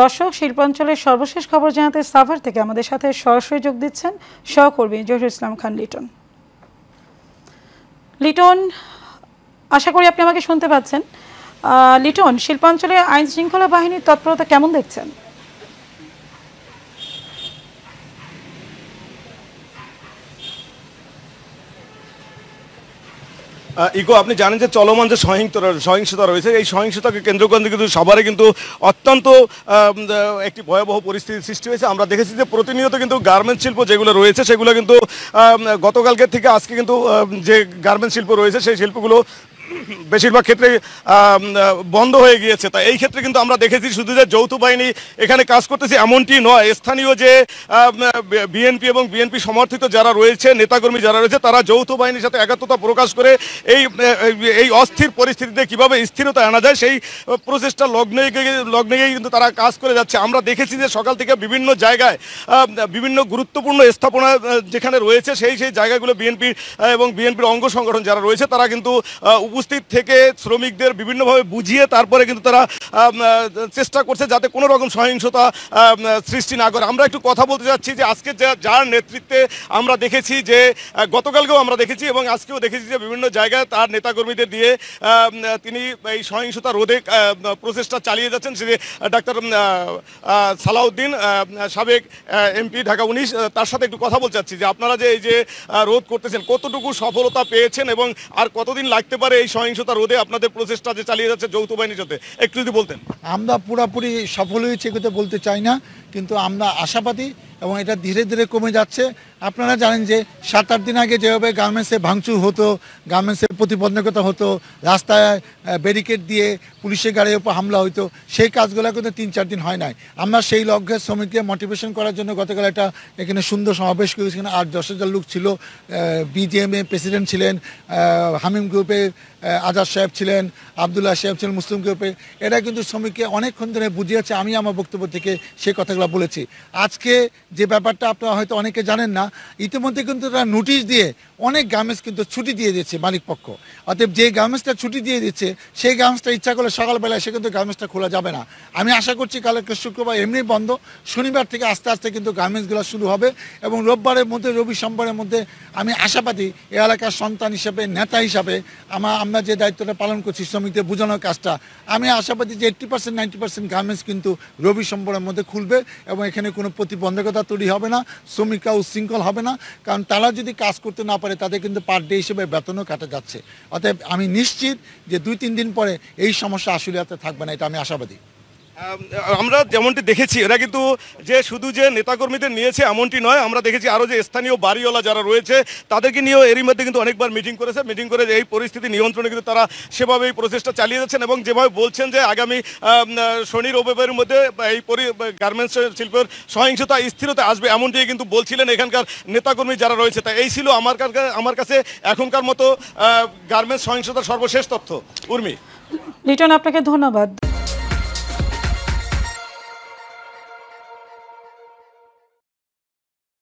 দর্শক শিল্পাঞ্চলের সর্বশেষ খবর জানাতে সাভার থেকে আমাদের সাথে সরাসরি যোগ দিচ্ছেন সহকর্মী জহির ইসলাম খান লিটন লিটন আশা করি আপনি আমাকে শুনতে পাচ্ছেন লিটন শিল্পাঞ্চলের আইন শৃঙ্খলা বাহিনীর তৎপরতা কেমন দেখছেন ইগো আপনি জানেন যে চলমান যে সহিংসতা সহিংসতা রয়েছে এই সহিংসতাকে কেন্দ্র করে কিন্তু সবারই কিন্তু অত্যন্ত একটি ভয়াবহ পরিস্থিতির সৃষ্টি হয়েছে আমরা দেখেছি যে প্রতিনিয়ত কিন্তু গার্মেন্ট শিল্প যেগুলো রয়েছে সেগুলো কিন্তু গতকালকে থেকে আজকে কিন্তু যে গার্মেন্ট শিল্প রয়েছে সেই শিল্পগুলো বেশিরভাগ ক্ষেত্রে বন্ধ হয়ে গিয়েছে তা এই ক্ষেত্রে কিন্তু আমরা দেখেছি শুধু যে যৌথ বাহিনী এখানে কাজ করতেছে এমনটি নয় স্থানীয় যে বিএনপি এবং বিএনপি সমর্থিত যারা রয়েছে নেতাকর্মী যারা রয়েছে তারা যৌথ বাহিনীর সাথে একাত্মতা প্রকাশ করে এই এই অস্থির পরিস্থিতিতে কিভাবে স্থিরতা আনা যায় সেই প্রচেষ্টা লগ্নে লগ্নে কিন্তু তারা কাজ করে যাচ্ছে আমরা দেখেছি যে সকাল থেকে বিভিন্ন জায়গায় বিভিন্ন গুরুত্বপূর্ণ স্থাপনা যেখানে রয়েছে সেই সেই জায়গাগুলো বিএনপি এবং বিএনপির অঙ্গ সংগঠন যারা রয়েছে তারা কিন্তু উপ উপস্থিত থেকে শ্রমিকদের বিভিন্নভাবে বুঝিয়ে তারপরে কিন্তু তারা চেষ্টা করছে যাতে কোনো রকম সহিংসতা সৃষ্টি না করে আমরা একটু কথা বলতে চাচ্ছি যে আজকে যার নেতৃত্বে আমরা দেখেছি যে গতকালকেও আমরা দেখেছি এবং আজকেও দেখেছি যে বিভিন্ন জায়গায় তার নেতাকর্মীদের দিয়ে তিনি এই সহিংসতা রোধে প্রচেষ্টা চালিয়ে যাচ্ছেন সে ডাক্তার সালাউদ্দিন সাবেক এমপি ঢাকা উনিশ তার সাথে একটু কথা বলতে চাচ্ছি যে আপনারা যে এই যে রোধ করতেছেন কতটুকু সফলতা পেয়েছেন এবং আর কতদিন লাগতে পারে এই সহিংসতা রোধে আপনাদের প্রচেষ্টা যে চালিয়ে যাচ্ছে যৌথ বাহিনীর সাথে একটু যদি বলতেন আমরা পুরাপুরি সফল হয়েছে কথা বলতে চাই না কিন্তু আমরা আশাবাদী এবং এটা ধীরে ধীরে কমে যাচ্ছে আপনারা জানেন যে সাত আট দিন আগে যেভাবে গার্মেন্টসে ভাঙচুর হতো গার্মেন্টসে প্রতিবন্ধকতা হতো রাস্তায় ব্যারিকেড দিয়ে পুলিশের গাড়ির উপর হামলা হতো সেই কাজগুলো কিন্তু তিন চার দিন হয় নাই আমরা সেই লক্ষ্যে শ্রমিককে মোটিভেশন করার জন্য গতকাল একটা এখানে সুন্দর সমাবেশ করেছি এখানে আট দশ হাজার লোক ছিল বিজিএমএ প্রেসিডেন্ট ছিলেন হামিম গ্রুপের আজাদ সাহেব ছিলেন আবদুল্লাহ সাহেব ছিলেন মুসলিম গ্রুপে এরা কিন্তু শ্রমিককে অনেকক্ষণ ধরে বুঝিয়েছে আমি আমার বক্তব্য থেকে সেই কথাগুলো বলেছি আজকে যে ব্যাপারটা আপনারা হয়তো অনেকে জানেন না ইতিমধ্যে কিন্তু তারা নোটিশ দিয়ে অনেক গার্মেন্টস কিন্তু ছুটি দিয়ে দিচ্ছে মালিকপক্ষ অতএব যে গার্মেন্টসটা ছুটি দিয়ে দিচ্ছে সেই গার্মেন্টসটা ইচ্ছা করলে সকালবেলায় সে কিন্তু গার্মেন্টসটা খোলা যাবে না আমি আশা করছি কালকে শুক্রবার এমনি বন্ধ শনিবার থেকে আস্তে আস্তে কিন্তু গার্মেন্টসগুলো শুরু হবে এবং রোববারের মধ্যে রবি সোমবারের মধ্যে আমি আশাবাদী এ এলাকার সন্তান হিসাবে নেতা হিসাবে আমার আমরা যে দায়িত্বটা পালন করছি শ্রমিকদের বোঝানোর কাজটা আমি আশাবাদী যে eighty percent ninety percent garments কিন্তু রবি সোমবারের মধ্যে খুলবে এবং এখানে কোনো প্রতিবন্ধকতা তৈরি হবে না শ্রমিকরা উশৃঙ্খল সফল হবে না কারণ তারা যদি কাজ করতে না পারে তাদের কিন্তু পার ডে হিসেবে বেতনও কাটা যাচ্ছে অতএব আমি নিশ্চিত যে দুই তিন দিন পরে এই সমস্যা আসলে থাকবে না এটা আমি আশাবাদী আমরা যেমনটি দেখেছি এরা কিন্তু যে শুধু যে নেতাকর্মীদের নিয়েছে এমনটি নয় আমরা দেখেছি আরও যে স্থানীয় বাড়িওয়ালা যারা রয়েছে তাদেরকে নিয়েও এরই মধ্যে কিন্তু অনেকবার মিটিং করেছে মিটিং করে এই পরিস্থিতি নিয়ন্ত্রণে কিন্তু তারা সেভাবে এই প্রচেষ্টা চালিয়ে যাচ্ছেন এবং যেভাবে বলছেন যে আগামী শনি রবিবারের মধ্যে এই পরি গার্মেন্টস শিল্পের সহিংসতা স্থিরতা আসবে এমনটি কিন্তু বলছিলেন এখানকার নেতাকর্মী যারা রয়েছে তা এই ছিল আমার আমার কাছে এখনকার মতো গার্মেন্টস সহিংসতার সর্বশেষ তথ্য উর্মি লিটন আপনাকে ধন্যবাদ